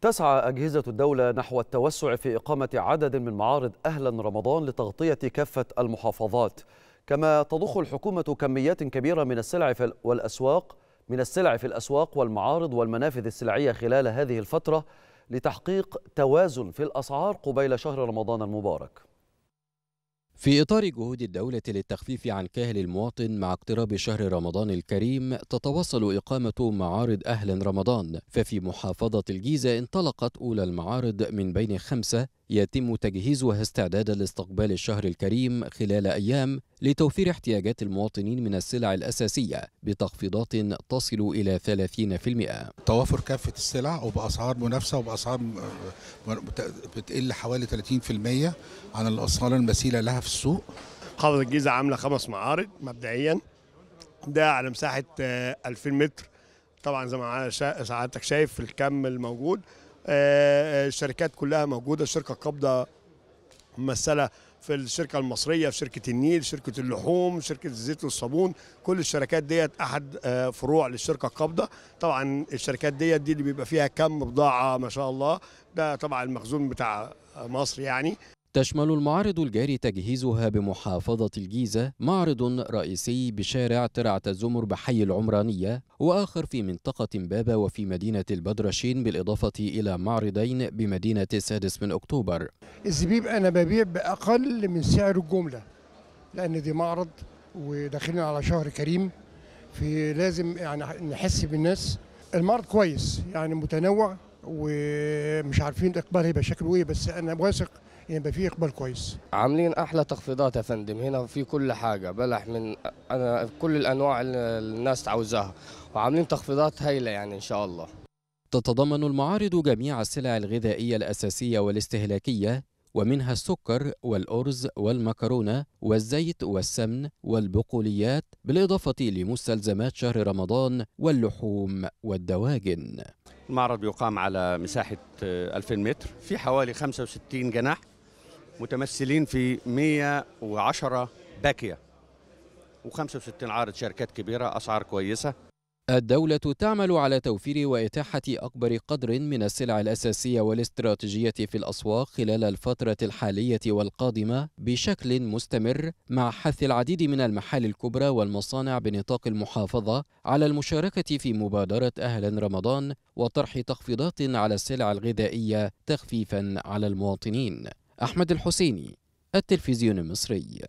تسعى أجهزة الدولة نحو التوسع في إقامة عدد من معارض أهلا رمضان لتغطية كافة المحافظات كما تضخ الحكومة كميات كبيرة من السلع والأسواق من السلع في الأسواق والمعارض والمنافذ السلعية خلال هذه الفترة لتحقيق توازن في الأسعار قبيل شهر رمضان المبارك في إطار جهود الدولة للتخفيف عن كاهل المواطن مع اقتراب شهر رمضان الكريم تتواصل إقامة معارض أهلا رمضان ففي محافظة الجيزة انطلقت أولى المعارض من بين خمسة يتم تجهيزها استعدادا لاستقبال الشهر الكريم خلال أيام لتوفير احتياجات المواطنين من السلع الأساسية بتخفيضات تصل إلى 30% توافر كافة السلع وبأسعار منافسة وبأسعار بتقل حوالي 30% عن الأسعار المثيلة لها في السوق محافظة الجيزة عاملة خمس معارض مبدئيا ده على مساحة 2000 آه، متر طبعا زي ما سعادتك شايف الكم الموجود آه، آه، الشركات كلها موجوده الشركه القابضه ممثله في الشركه المصريه في شركه النيل شركه اللحوم شركه الزيت والصابون كل الشركات ديت احد آه، فروع للشركه القابضه طبعا الشركات ديت دي اللي بيبقى فيها كم بضاعه ما شاء الله ده طبعا المخزون بتاع مصر يعني تشمل المعارض الجاري تجهيزها بمحافظة الجيزة معرض رئيسي بشارع ترعة الزمر بحي العمرانية وآخر في منطقة بابا وفي مدينة البدرشين بالإضافة إلى معرضين بمدينة السادس من أكتوبر الزبيب أنا ببيع بأقل من سعر الجملة لأن دي معرض وداخلين على شهر كريم في لازم يعني نحس بالناس المعرض كويس يعني متنوع ومش عارفين اقبال هيبقى شكله ايه بس انا واثق يعني يبقى في اقبال كويس عاملين احلى تخفيضات يا فندم هنا في كل حاجه بلح من أنا كل الانواع اللي الناس عاوزاها وعاملين تخفيضات هايله يعني ان شاء الله تتضمن المعارض جميع السلع الغذائيه الاساسيه والاستهلاكيه ومنها السكر والأرز والمكرونة والزيت والسمن والبقوليات بالإضافة لمستلزمات شهر رمضان واللحوم والدواجن المعرض يقام على مساحة 2000 آه، متر في حوالي 65 جناح متمثلين في 110 باكية و65 عارض شركات كبيرة أسعار كويسة الدولة تعمل على توفير وإتاحة أكبر قدر من السلع الأساسية والاستراتيجية في الأسواق خلال الفترة الحالية والقادمة بشكل مستمر مع حث العديد من المحال الكبرى والمصانع بنطاق المحافظة على المشاركة في مبادرة أهلا رمضان وطرح تخفيضات على السلع الغذائية تخفيفا على المواطنين أحمد الحسيني التلفزيون المصري